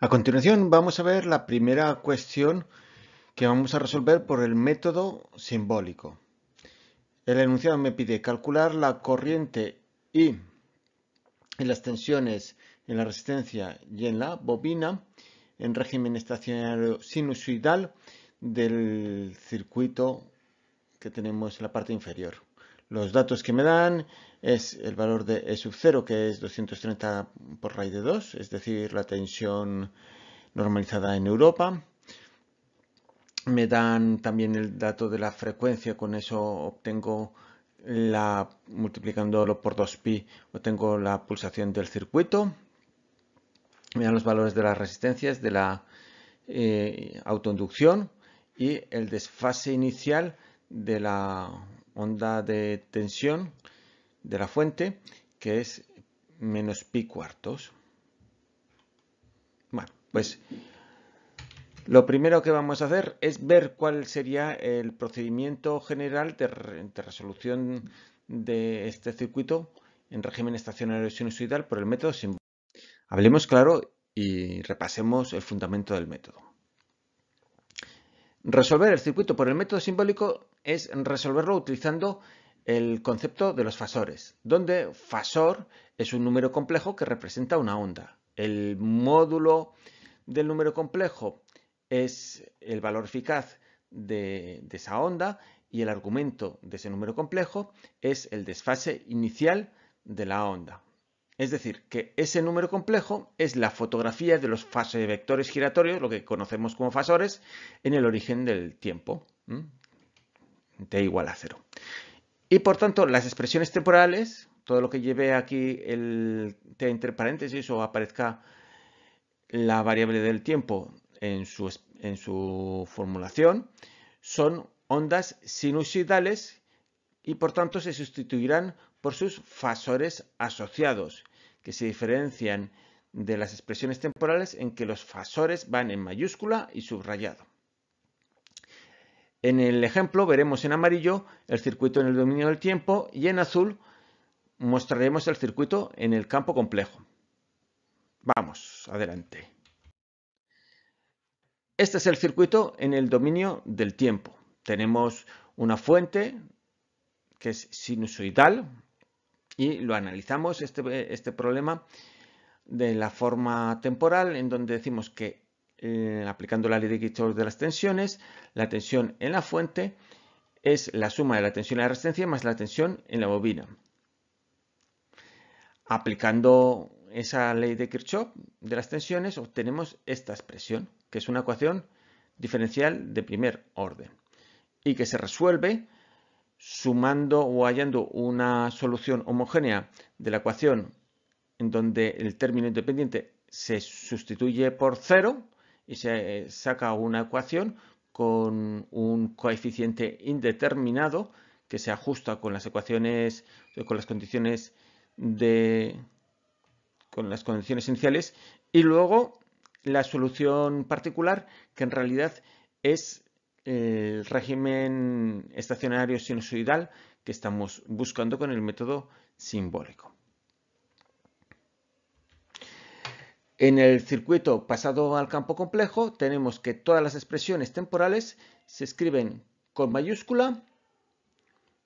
A continuación vamos a ver la primera cuestión que vamos a resolver por el método simbólico. El enunciado me pide calcular la corriente I en las tensiones en la resistencia y en la bobina en régimen estacionario sinusoidal del circuito que tenemos en la parte inferior. Los datos que me dan es el valor de E 0, que es 230 por raíz de 2, es decir, la tensión normalizada en Europa. Me dan también el dato de la frecuencia, con eso obtengo la, multiplicándolo por 2pi, obtengo la pulsación del circuito. Me dan los valores de las resistencias, de la eh, autoinducción y el desfase inicial de la onda de tensión de la fuente, que es menos pi cuartos. Bueno, pues lo primero que vamos a hacer es ver cuál sería el procedimiento general de, resolución de este circuito en régimen estacionario sinusoidal por el método simbólico Hablemos claro y repasemos el fundamento del método. Resolver el circuito por el método simbólico es resolverlo utilizando el concepto de los fasores, donde fasor es un número complejo que representa una onda. El módulo del número complejo es el valor eficaz de, esa onda y el argumento de ese número complejo es el desfase inicial de la onda. Es decir, que ese número complejo es la fotografía de los de vectores giratorios, lo que conocemos como fasores, en el origen del tiempo, t igual a cero. Y por tanto, las expresiones temporales, todo lo que lleve aquí el t entre paréntesis o aparezca la variable del tiempo en su, en su formulación, son ondas sinusoidales y por tanto se sustituirán por sus fasores asociados, que se diferencian de las expresiones temporales en que los fasores van en mayúscula y subrayado. En el ejemplo veremos en amarillo el circuito en el dominio del tiempo y en azul mostraremos el circuito en el campo complejo. Vamos, adelante. Este es el circuito en el dominio del tiempo. Tenemos una fuente que es sinusoidal y lo analizamos este, este problema de la forma temporal en donde decimos que eh, aplicando la ley de Kirchhoff de las tensiones, la tensión en la fuente es la suma de la tensión en la resistencia más la tensión en la bobina. Aplicando esa ley de Kirchhoff de las tensiones obtenemos esta expresión, que es una ecuación diferencial de primer orden y que se resuelve sumando o hallando una solución homogénea de la ecuación en donde el término independiente se sustituye por cero y se eh, saca una ecuación con un coeficiente indeterminado que se ajusta con las ecuaciones, con las condiciones de con las condiciones iniciales y luego la solución particular que en realidad es eh, el régimen estacionario sinusoidal que estamos buscando con el método simbólico. En el circuito pasado al campo complejo tenemos que todas las expresiones temporales se escriben con mayúscula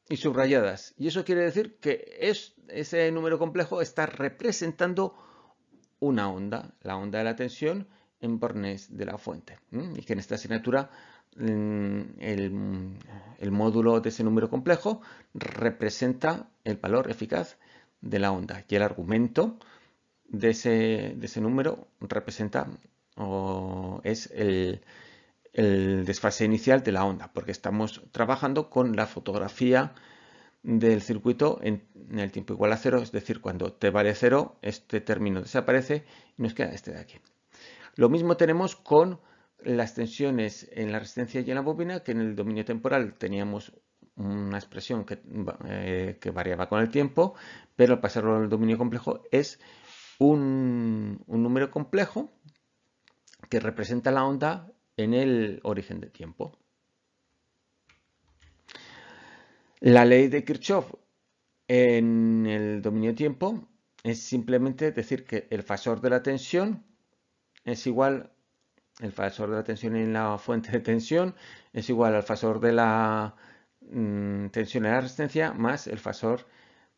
y subrayadas. Y eso quiere decir que ese número complejo está representando una onda, la onda de la tensión en Bornés de la Fuente. Y que en esta asignatura mm, el módulo de ese número complejo representa el valor eficaz de la onda y el argumento de ese, número representa o es el, desfase inicial de la onda, porque estamos trabajando con la fotografía del circuito en, el tiempo igual a cero, es decir, cuando t vale cero, este término desaparece y nos queda este de aquí. Lo mismo tenemos con las tensiones en la resistencia y en la bobina, que en el dominio temporal teníamos una expresión que, eh, que variaba con el tiempo, pero al pasarlo al dominio complejo es un, número complejo que representa la onda en el origen de tiempo. La ley de Kirchhoff en el dominio tiempo es simplemente decir que el fasor de la tensión es igual el fasor de la tensión en la fuente de tensión es igual al fasor de la mm, tensión en la resistencia más el fasor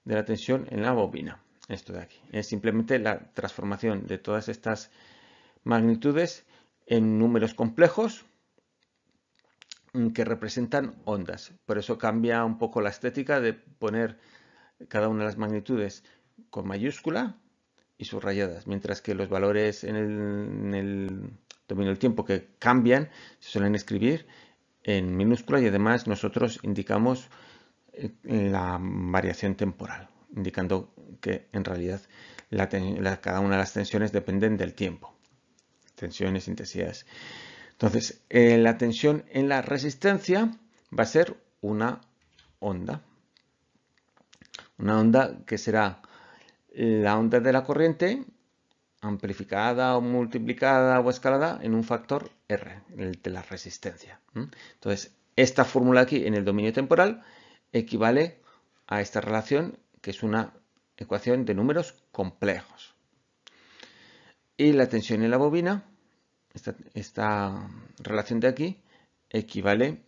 de la tensión en la bobina esto de aquí. Es simplemente la transformación de todas estas magnitudes en números complejos que representan ondas. Por eso cambia un poco la estética de poner cada una de las magnitudes con mayúscula y subrayadas, mientras que los valores en el, dominio del tiempo que cambian se suelen escribir en minúscula y además nosotros indicamos eh, la variación temporal indicando que en realidad cada una de las tensiones dependen del tiempo. Tensiones, intensidades. Entonces, eh, la tensión en la resistencia va a ser una onda. Una onda que será la onda de la corriente amplificada o multiplicada o escalada en un factor R, el de la resistencia. Entonces, esta fórmula aquí en el dominio temporal equivale a esta relación que es una ecuación de números complejos. Y la tensión en la bobina, esta, relación de aquí, equivale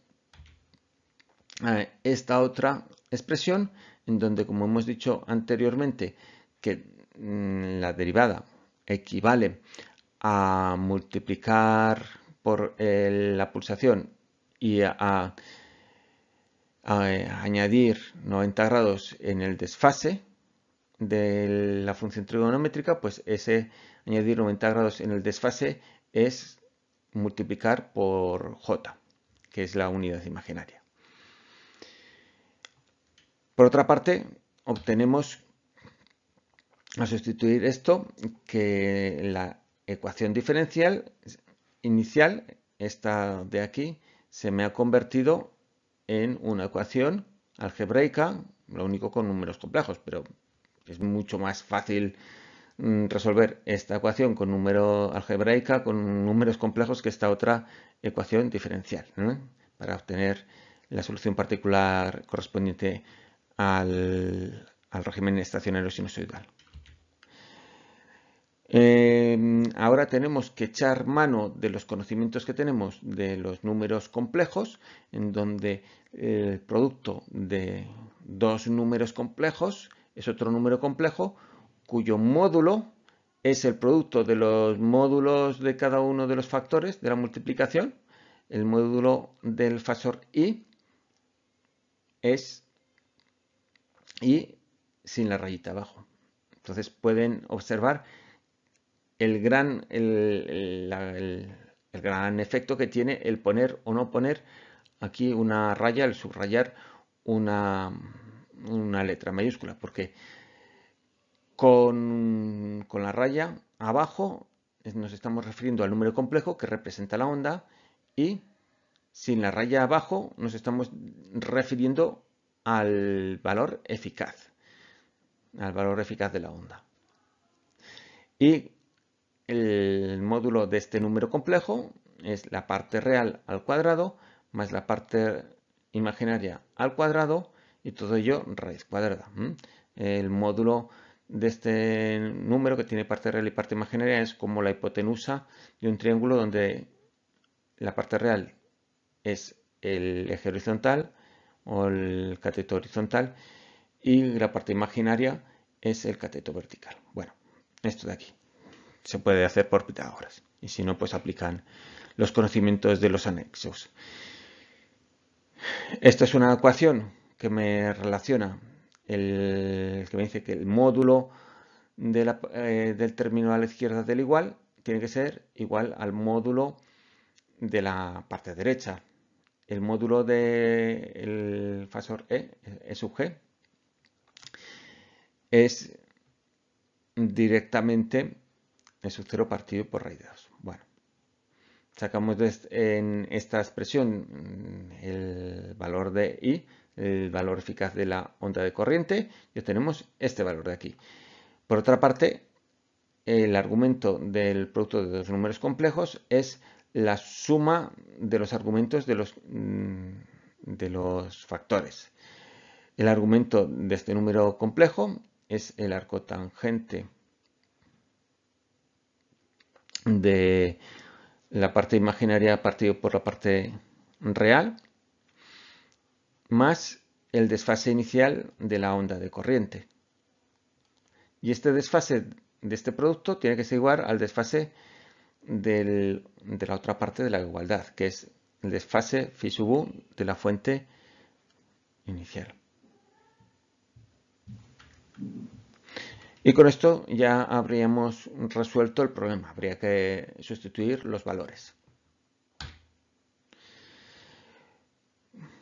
a esta otra expresión en donde, como hemos dicho anteriormente, que mm, la derivada equivale a multiplicar por eh, la pulsación y a eh, añadir 90 grados en el desfase de la función trigonométrica, pues ese añadir 90 grados en el desfase es multiplicar por j, que es la unidad imaginaria. Por otra parte, obtenemos a sustituir esto que la ecuación diferencial inicial, esta de aquí, se me ha convertido en una ecuación algebraica, lo único con números complejos, pero es mucho más fácil mm, resolver esta ecuación con número algebraica, con números complejos que esta otra ecuación diferencial, para obtener la solución particular correspondiente al, al régimen estacionario sinusoidal. Em, ahora tenemos que echar mano de los conocimientos que tenemos de los números complejos, en donde el producto de dos números complejos es otro número complejo cuyo módulo es el producto de los módulos de cada uno de los factores de la multiplicación. El módulo del factor i es i sin la rayita abajo. Entonces pueden observar el gran, el, gran efecto que tiene el poner o no poner aquí una raya, el subrayar una, letra mayúscula, porque con, con, la raya abajo nos estamos refiriendo al número complejo que representa la onda y sin la raya abajo nos estamos refiriendo al valor eficaz, al valor eficaz de la onda. Y el módulo de este número complejo es la parte real al cuadrado más la parte imaginaria al cuadrado y todo ello raíz cuadrada. El módulo de este número que tiene parte real y parte imaginaria es como la hipotenusa de un triángulo donde la parte real es el eje horizontal o el cateto horizontal y la parte imaginaria es el cateto vertical. Bueno, esto de aquí se puede hacer por Pitágoras. Y si no, pues aplican los conocimientos de los anexos. Esta es una ecuación que me relaciona, el, que me dice que el módulo eh, del término a la izquierda del igual tiene que ser igual al módulo de la parte derecha. El módulo del de fasor E, E sub G, es directamente es 0 partido por raíz 2. Bueno, sacamos en esta expresión mm, el valor de I, el valor eficaz de la onda de corriente, y obtenemos este valor de aquí. Por otra parte, el argumento del producto de dos números complejos es la suma de los argumentos de los, mm, de los factores. El argumento de este número complejo es el arco tangente de la parte imaginaria partido por la parte real, más el desfase inicial de la onda de corriente. Y este desfase de este producto tiene que ser igual al desfase de la otra parte de la igualdad, que es el desfase phi sub u de la fuente inicial. Y con esto ya habríamos resuelto el problema. Habría que sustituir los valores.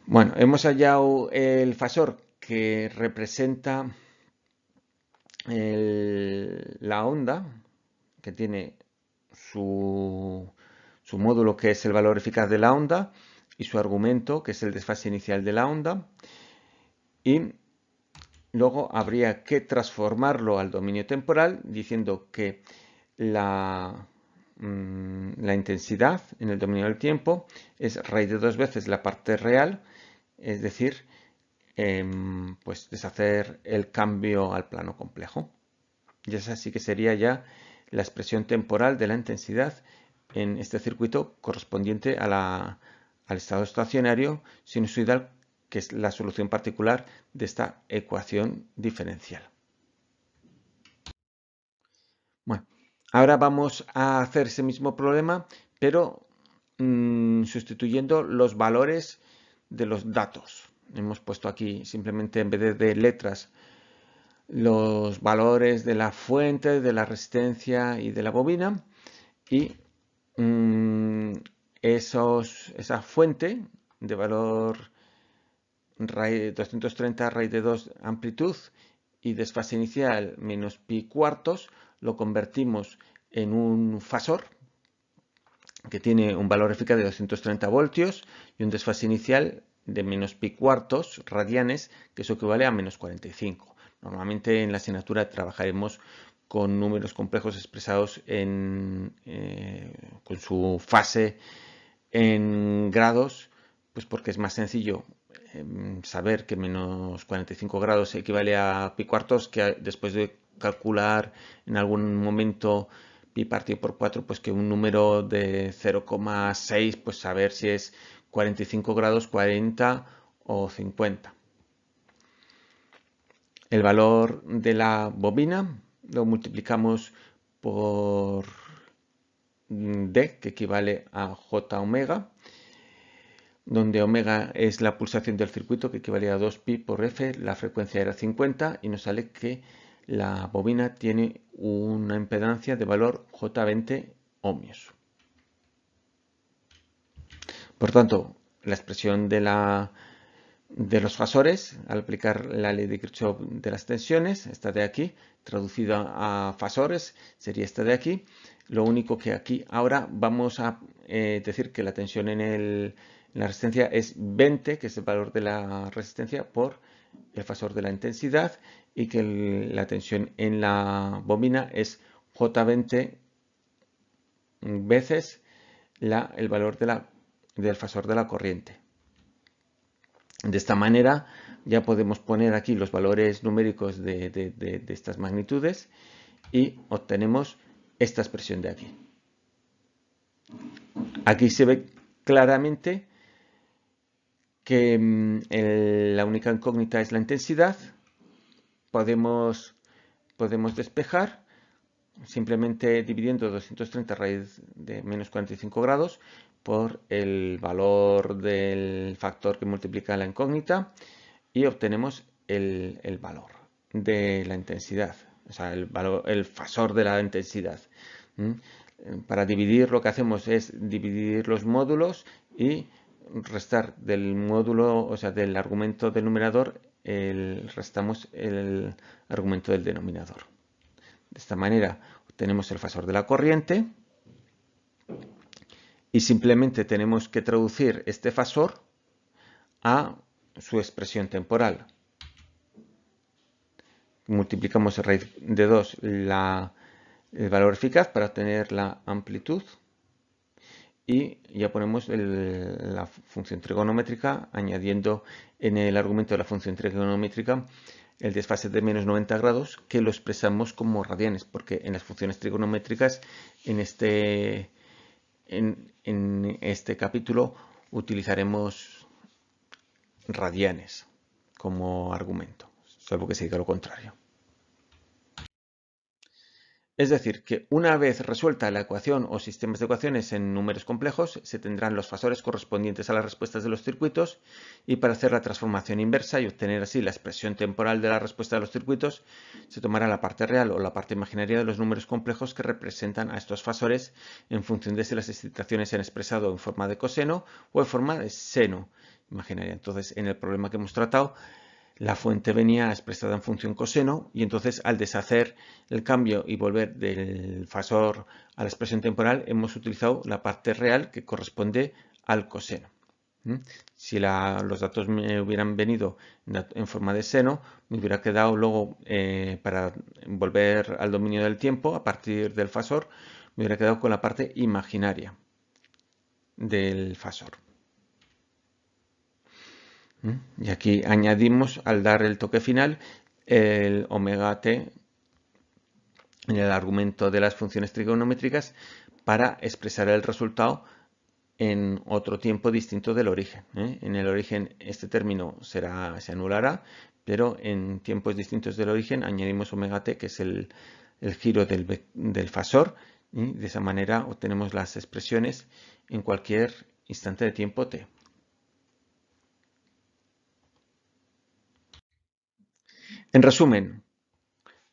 Bueno, hemos hallado el fasor que representa la onda, que tiene su, su módulo que es el valor eficaz de la onda y su argumento que es el desfase inicial de la onda. Y Luego habría que transformarlo al dominio temporal diciendo que la, mm, la intensidad en el dominio del tiempo es raíz de dos veces la parte real, es decir, em, pues deshacer el cambio al plano complejo. Y esa sí que sería ya la expresión temporal de la intensidad en este circuito correspondiente a al estado estacionario sinusoidal que es la solución particular de esta ecuación diferencial. Bueno, ahora vamos a hacer ese mismo problema, pero mm, sustituyendo los valores de los datos. Hemos puesto aquí simplemente en vez de, letras los valores de la fuente, de la resistencia y de la bobina y mm, esa fuente de valor 230 raíz de 2 amplitud y desfase inicial menos pi cuartos, lo convertimos en un fasor que tiene un valor eficaz de 230 voltios y un desfase inicial de menos pi cuartos radianes, que eso equivale a menos 45. Normalmente en la asignatura trabajaremos con números complejos expresados en, eh, con su fase en grados, pues porque es más sencillo Em, saber que menos 45 grados equivale a pi cuartos, que después de calcular en algún momento pi partido por 4, pues que un número de 0,6, pues saber si es 45 grados, 40 o 50. El valor de la bobina lo multiplicamos por mm, D, que equivale a J omega, donde omega es la pulsación del circuito que equivalía a 2pi por f, la frecuencia era 50 y nos sale que la bobina tiene una impedancia de valor J20 ohmios. Por tanto, la expresión de, los fasores al aplicar la ley de Kirchhoff de las tensiones, esta de aquí, traducida a fasores, sería esta de aquí. Lo único que aquí ahora vamos a eh, decir que la tensión en el la resistencia es 20, que es el valor de la resistencia por el fasor de la intensidad y que la tensión en la bobina es J20 veces el valor de del fasor de la corriente. De esta manera ya podemos poner aquí los valores numéricos de, de estas magnitudes y obtenemos esta expresión de aquí. Aquí se ve claramente que mm, la única incógnita es la intensidad. Podemos, podemos despejar simplemente dividiendo 230 raíz de menos 45 grados por el valor del factor que multiplica la incógnita y obtenemos el, valor de la intensidad, o sea, el, valor, el fasor de la intensidad. Para dividir lo que hacemos es dividir los módulos y restar del módulo, o sea, del argumento del numerador, restamos el argumento del denominador. De esta manera tenemos el fasor de la corriente y simplemente tenemos que traducir este fasor a su expresión temporal. Multiplicamos raíz de 2 el valor eficaz para obtener la amplitud y ya ponemos la función trigonométrica añadiendo en el argumento de la función trigonométrica el desfase de menos 90 grados que lo expresamos como radianes porque en las funciones trigonométricas en este, en este capítulo utilizaremos radianes como argumento salvo que se diga lo contrario. Es decir, que una vez resuelta la ecuación o sistemas de ecuaciones en números complejos, se tendrán los fasores correspondientes a las respuestas de los circuitos y para hacer la transformación inversa y obtener así la expresión temporal de la respuesta de los circuitos, se tomará la parte real o la parte imaginaria de los números complejos que representan a estos fasores en función de si las excitaciones se han expresado en forma de coseno o en forma de seno imaginaria. Entonces, en el problema que hemos tratado, la fuente venía expresada en función coseno y entonces al deshacer el cambio y volver del fasor a la expresión temporal hemos utilizado la parte real que corresponde al coseno. Si los datos me hubieran venido en forma de seno, me hubiera quedado luego eh, para volver al dominio del tiempo a partir del fasor, me hubiera quedado con la parte imaginaria del fasor. ¿Mm? Y aquí añadimos al dar el toque final el omega t en el argumento de las funciones trigonométricas para expresar el resultado en otro tiempo distinto del origen. ¿eh? En el origen este término será, se anulará, pero en tiempos distintos del origen añadimos omega t, que es el, giro del, del fasor, y ¿eh? de esa manera obtenemos las expresiones en cualquier instante de tiempo t. En resumen,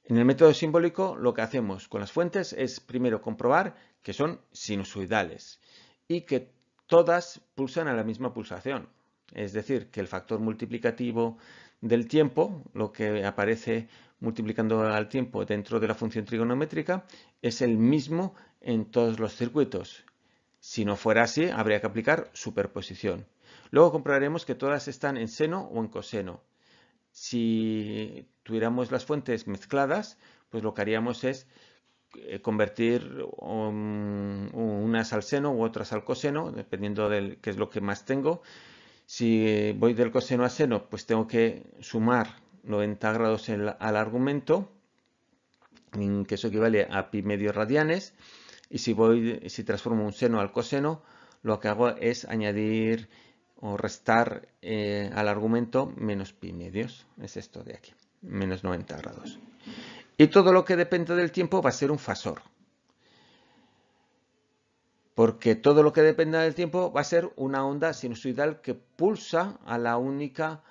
en el método simbólico lo que hacemos con las fuentes es primero comprobar que son sinusoidales y que todas pulsan a la misma pulsación. Es decir, que el factor multiplicativo del tiempo, lo que aparece multiplicando al tiempo dentro de la función trigonométrica, es el mismo en todos los circuitos. Si no fuera así, habría que aplicar superposición. Luego comprobaremos que todas están en seno o en coseno. Si tuviéramos las fuentes mezcladas, pues lo que haríamos es eh, convertir unas al seno u otras al coseno, dependiendo de qué es lo que más tengo. Si voy del coseno a seno, pues tengo que sumar 90 grados al argumento, que eso equivale a pi medios radianes. Y si, voy, si transformo un seno al coseno, lo que hago es añadir o restar eh, al argumento menos pi medios, es esto de aquí, menos 90 grados. Y todo lo que depende del tiempo va a ser un fasor, porque todo lo que dependa del tiempo va a ser una onda sinusoidal que pulsa a la única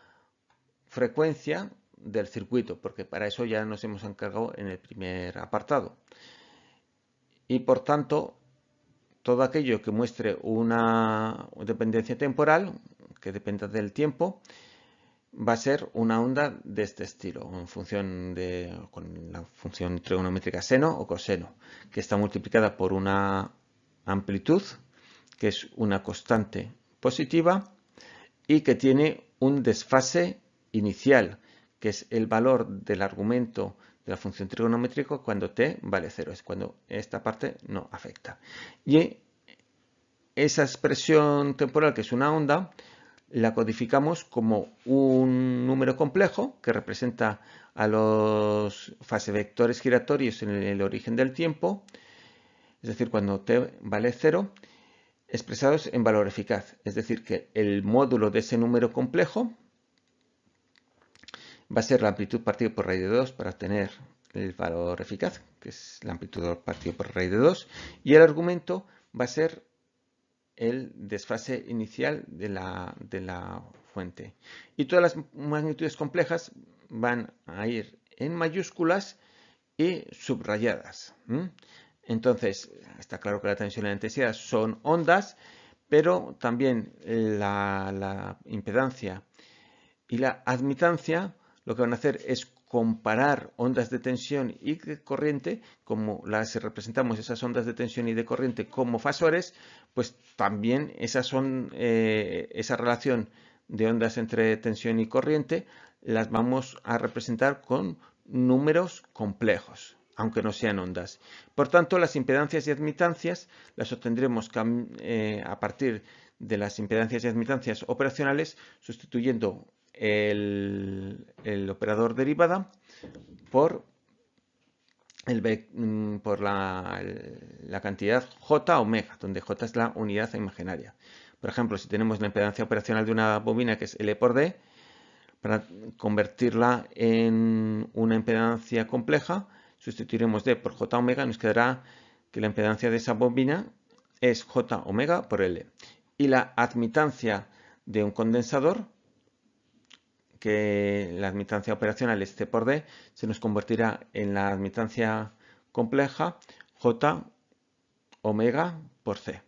frecuencia del circuito, porque para eso ya nos hemos encargado en el primer apartado. Y por tanto, todo aquello que muestre una dependencia temporal, que dependa del tiempo, va a ser una onda de este estilo, en función de, con la función trigonométrica seno o coseno, que está multiplicada por una amplitud, que es una constante positiva, y que tiene un desfase inicial, que es el valor del argumento de la función trigonométrica cuando t vale 0, es cuando esta parte no afecta. Y esa expresión temporal, que es una onda, la codificamos como un número complejo que representa a los fase vectores giratorios en el origen del tiempo, es decir, cuando t vale 0, expresados en valor eficaz, es decir, que el módulo de ese número complejo va a ser la amplitud partido por raíz de 2 para obtener el valor eficaz, que es la amplitud partido por raíz de 2, y el argumento va a ser el desfase inicial de la, de la fuente. Y todas las magnitudes complejas van a ir en mayúsculas y subrayadas. Entonces, está claro que la tensión y la intensidad son ondas, pero también la, la impedancia y la admitancia lo que van a hacer es comparar ondas de tensión y de corriente, como las representamos esas ondas de tensión y de corriente como fasores, pues también esas son, eh, esa relación de ondas entre tensión y corriente las vamos a representar con números complejos aunque no sean ondas. Por tanto, las impedancias y admitancias las obtendremos eh, a partir de las impedancias y admitancias operacionales sustituyendo el, operador derivada por, mm, por la, cantidad j omega, donde j es la unidad imaginaria. Por ejemplo, si tenemos la impedancia operacional de una bobina que es L por D, para convertirla en una impedancia compleja, sustituiremos D por j omega, nos quedará que la impedancia de esa bobina es j omega por L. Y la admitancia de un condensador que la admitancia operacional es C por D, se nos convertirá en la admitancia compleja J omega por C.